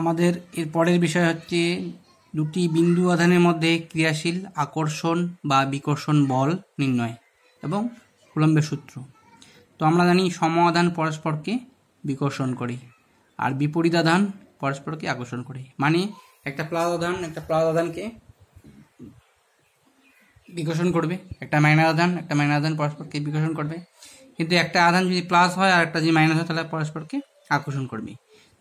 আমাদের এর পরের বিষয় হচ্ছে দুটি বিন্দু আধানের মধ্যে ক্রিয়াশীল আকর্ষণ বা বিকর্ষণ বল নির্ণয় এবং কুলম্বের সূত্র তো আমরা জানি সম আধান পরস্পরকে বিকর্ষণ করে আর বিপরীত আধান পরস্পরকে আকর্ষণ করে মানে একটা প্লাস আধান একটা প্লাস আধানকে বিকর্ষণ করবে একটা মাইনাস আধান একটা মাইনাস আধান পরস্পরকে বিকর্ষণ করবে কিন্তু একটা আধান যদি প্লাস হয় আর একটা যদি মাইনাস হয় তাহলে পরস্পরকে আকর্ষণ করবে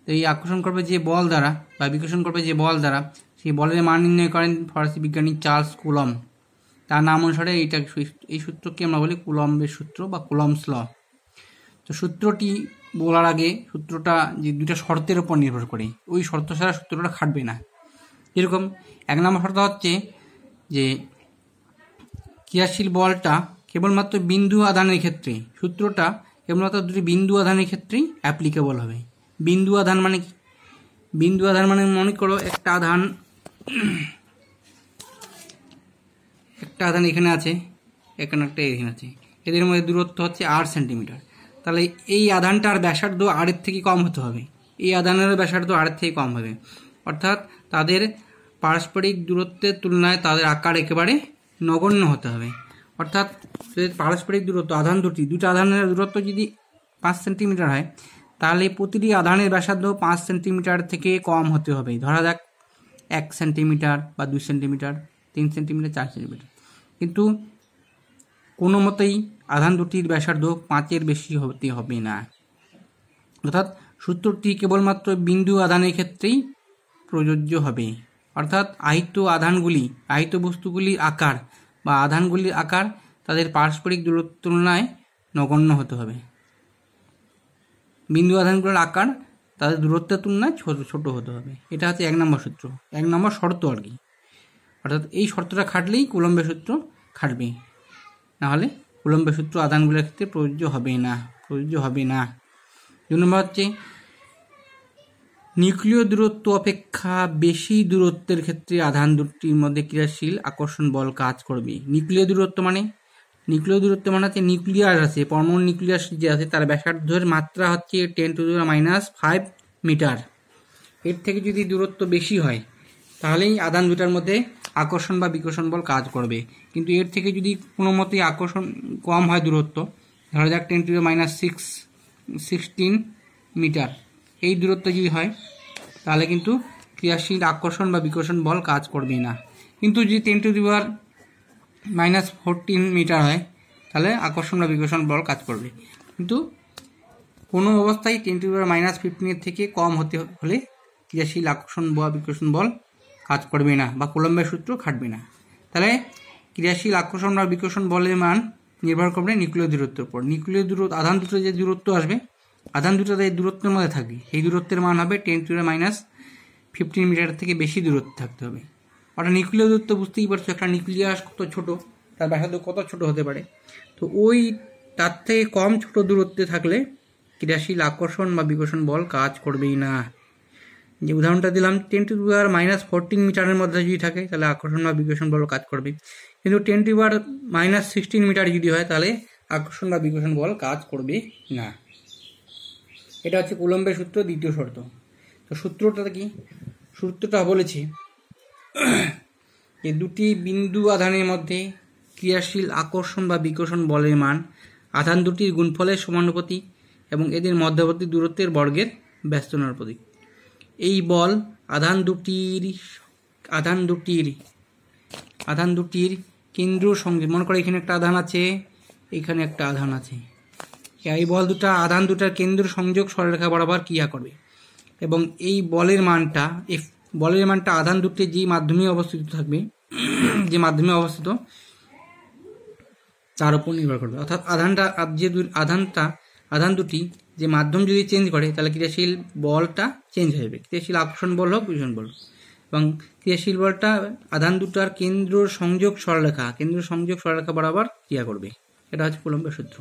তো এই আকর্ষণ করবে যে বল দ্বারা বা বিকর্ষণ করবে যে বল দ্বারা সেই বলের মান নির্ণয় করেন ফরাসি বিজ্ঞানী চার্লস কুলম তার নাম অনুসারে এইটা এই সূত্রকে আমরা বলি কুলম্বের সূত্র বা কুলমস ল তো সূত্রটি বলার আগে সূত্রটা যে দুটা শর্তের উপর নির্ভর করে ওই শর্ত ছাড়া সূত্রটা খাটবে না এরকম এক নম্বর শর্ত হচ্ছে যে ক্রিয়াশীল বলটা কেবলমাত্র বিন্দু আদানের ক্ষেত্রে সূত্রটা কেবলমাত্র দুটি বিন্দু আদানের ক্ষেত্রেই অ্যাপ্লিকেবল হবে বিন্দু আধান মানে কি বিন্দু আধান মানে মনে করো একটা আধান একটা আধান এখানে আছে এখানে একটা এখানে আছে এদের মধ্যে দূরত্ব হচ্ছে আট সেন্টিমিটার তাহলে এই আধানটার ব্যাসার্ধ আড়ের থেকে কম হতে হবে এই আধানের ব্যাসার্ধ আড়ের থেকে কম হবে অর্থাৎ তাদের পারস্পরিক দূরত্বের তুলনায় তাদের আকার একেবারে নগণ্য হতে হবে অর্থাৎ পারস্পরিক দূরত্ব আধান দুটি দুটো আধানের দূরত্ব যদি পাঁচ সেন্টিমিটার হয় তাহলে প্রতিটি আধানের ব্যাসার্ধ পাঁচ সেন্টিমিটার থেকে কম হতে হবে ধরা যাক এক সেন্টিমিটার বা দুই সেন্টিমিটার তিন সেন্টিমিটার চার সেন্টিমিটার কিন্তু কোনো মতেই আধান দুটির ব্যাসার্ধ পাঁচের বেশি হতে হবে না অর্থাৎ সূত্রটি কেবলমাত্র বিন্দু আধানের ক্ষেত্রেই প্রযোজ্য হবে অর্থাৎ আহিত্য আধানগুলি আহিত বস্তুগুলির আকার বা আধানগুলির আকার তাদের পারস্পরিক দূরত্ব তুলনায় নগণ্য হতে হবে বিন্দু আধানগুলোর আকার তাদের দূরত্বের তুলনায় ছোট ছোট হতে হবে এটা হচ্ছে এক নম্বর সূত্র এক নম্বর শর্ত আর কি অর্থাৎ এই শর্তটা খাটলেই কুলম্বের সূত্র খাটবে নাহলে কুলম্বের সূত্র আধানগুলোর ক্ষেত্রে প্রযোজ্য হবে না প্রযোজ্য হবে না দু নম্বর হচ্ছে নিউক্লিয় দূরত্ব অপেক্ষা বেশি দূরত্বের ক্ষেত্রে আধান দুটির মধ্যে ক্রিয়াশীল আকর্ষণ বল কাজ করবে নিউক্লিয় দূরত্ব মানে নিউক্লিয় দূরত্ব মানে হচ্ছে নিউক্লিয়াস আছে পরমাণু নিউক্লিয়াস যে আছে তার ব্যাসার্ধের মাত্রা হচ্ছে টেন টু দূর মাইনাস ফাইভ মিটার এর থেকে যদি দূরত্ব বেশি হয় তাহলেই আদান দুটার মধ্যে আকর্ষণ বা বিকর্ষণ বল কাজ করবে কিন্তু এর থেকে যদি কোনো মতেই আকর্ষণ কম হয় দূরত্ব ধরা যাক ten to minus six sixteen metre এই দূরত্ব যদি হয় তাহলে কিন্তু ক্রিয়াশীল আকর্ষণ বা বিকর্ষণ বল কাজ করবে না কিন্তু যদি টেন টু দিবার মাইনাস ফোরটিন মিটার হয় তাহলে আকর্ষণ বা বিকর্ষণ বল কাজ করবে কিন্তু কোনো অবস্থায় টেন টু পাওয়ার মাইনাস ফিফটিনের থেকে কম হতে হলে ক্রিয়াশীল আকর্ষণ বা বিকর্ষণ বল কাজ করবে না বা কলম্বের সূত্র খাটবে না তাহলে ক্রিয়াশীল আকর্ষণ বা বিকর্ষণ বলের মান নির্ভর করবে নিউক্লিয় দূরত্বের উপর নিউক্লিয় দূরত্ব আধান দুটো যে দূরত্ব আসবে আধান দুটো এই দূরত্বের মধ্যে থাকবে সেই দূরত্বের মান হবে ten to minus fifteen metre থেকে বেশি দূরত্ব থাকতে হবে একটা নিউক্লিয় দূরত্ব বুঝতেই পারছো একটা নিউক্লিয়াস কত ছোট তার ব্যাসার্ধ কত ছোট হতে পারে তো ওই তার থেকে কম ছোট দূরত্বে থাকলে ক্রিয়াশীল আকর্ষণ বা বিকর্ষণ বল কাজ করবেই না যে উদাহরণটা দিলাম ten to power minus fourteen মিটারের মধ্যে যদি থাকে তাহলে আকর্ষণ বা বিকর্ষণ বল কাজ করবে কিন্তু ten to power minus sixteen metre যদি হয় তাহলে আকর্ষণ বা বিকর্ষণ বল কাজ করবে না এটা হচ্ছে কুলম্বের সূত্র দ্বিতীয় শর্ত তো সূত্রটা কি সূত্রটা বলেছি এ দুটি বিন্দু আধানের মধ্যে ক্রিয়াশীল আকর্ষণ বা বিকর্ষণ বলের মান আধান দুটির গুণফলের সমানুপাতিক এবং এদের মধ্যবর্তী দূরত্বের বর্গের ব্যস্তনানুপাতিক এই বল আধান দুটির আধান দুটির আধান দুটির কেন্দ্র সঙ্গে মনে করো এখানে একটা আধান আছে এখানে একটা আধান আছে এই বল দুটা আধান দুটার কেন্দ্র সংযোগ সরলরেখা বরাবর ক্রিয়া করবে এবং এই বলের মানটা এফ বলের মানটা আধান দুটি যে মাধ্যমে অবস্থিত থাকবে যে মাধ্যমে অবস্থিত তার উপর নির্ভর করবে অর্থাৎ আধানটা যে আধানটা আধান দুটি যে মাধ্যম যদি চেঞ্জ করে তাহলে ক্রিয়াশীল বলটা চেঞ্জ হয়ে যাবে ক্রিয়াশীল আকর্ষণ বল হোক বিষণ বল এবং ক্রিয়াশীল বলটা আধান দুটার কেন্দ্র সংযোগ সরলেখা কেন্দ্র সংযোগ সরলেখা বরাবর ক্রিয়া করবে এটা হচ্ছে কুলম্বের সূত্র